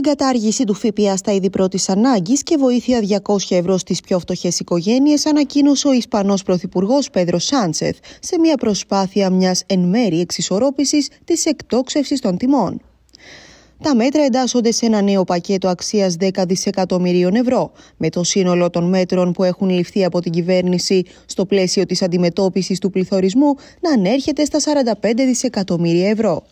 την κατάργηση του ΦΠΑ στα είδη πρώτης ανάγκης και βοήθεια 200 ευρώ στις πιο φτωχές οικογένειες, ανακοίνωσε ο Ισπανός Πρωθυπουργός Πέδρο Σάντσεθ σε μια προσπάθεια μιας εν μέρη εξισορρόπησης της εκτόξευσης των τιμών. Τα μέτρα εντάσσονται σε ένα νέο πακέτο αξίας 10 δισεκατομμυρίων ευρώ, με το σύνολο των μέτρων που έχουν ληφθεί από την κυβέρνηση στο πλαίσιο της αντιμετώπισης του πληθωρισμού να ανέρχεται στα 45 δισεκατομμύρια ευρώ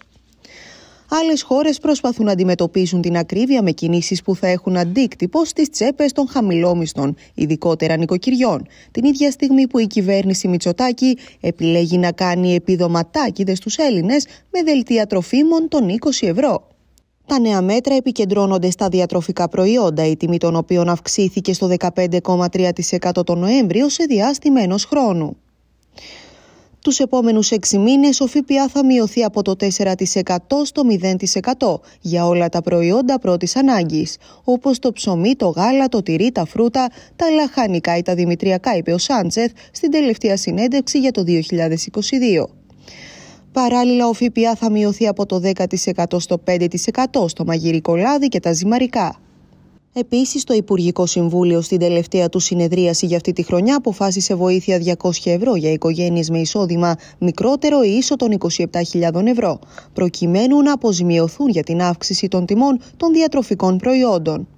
άλλες χώρες προσπαθούν να αντιμετωπίσουν την ακρίβεια με κινήσεις που θα έχουν αντίκτυπο στις τσέπες των χαμηλόμισθων, ειδικότερα νοικοκυριών. Την ίδια στιγμή που η κυβέρνηση Μητσοτάκη επιλέγει να κάνει επιδοματάκιδε στους Έλληνες με δελτία τροφίμων των 20 ευρώ. Τα νέα μέτρα επικεντρώνονται στα διατροφικά προϊόντα, η τιμή των οποίων αυξήθηκε στο 15,3% τον Νοέμβριο σε διάστημα χρόνου. Τους επόμενους 6 μήνες ο ΦΠΑ θα μειωθεί από το 4% στο 0% για όλα τα προϊόντα πρώτης ανάγκης, όπως το ψωμί, το γάλα, το τυρί, τα φρούτα, τα λαχανικά ή τα δημητριακά, είπε ο Σάντσεφ στην τελευταία συνέντευξη για το 2022. Παράλληλα, ο ΦΠΑ θα μειωθεί από το 10% στο 5% στο μαγειρικό λάδι και τα ζυμαρικά. Επίσης, το Υπουργικό Συμβούλιο στην τελευταία του συνεδρίαση για αυτή τη χρονιά αποφάσισε βοήθεια 200 ευρώ για οικογένειες με εισόδημα μικρότερο ή ίσο των 27.000 ευρώ, προκειμένου να αποζημιωθούν για την αύξηση των τιμών των διατροφικών προϊόντων.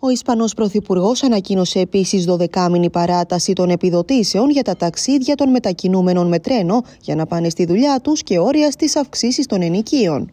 Ο Ισπανός Πρωθυπουργός επίση επίσης 12μηνη παράταση των επιδοτήσεων για τα ταξίδια των μετακινούμενων με τρένο για να πάνε στη δουλειά τους και όρια στις αυξήσεις των ενοικίων.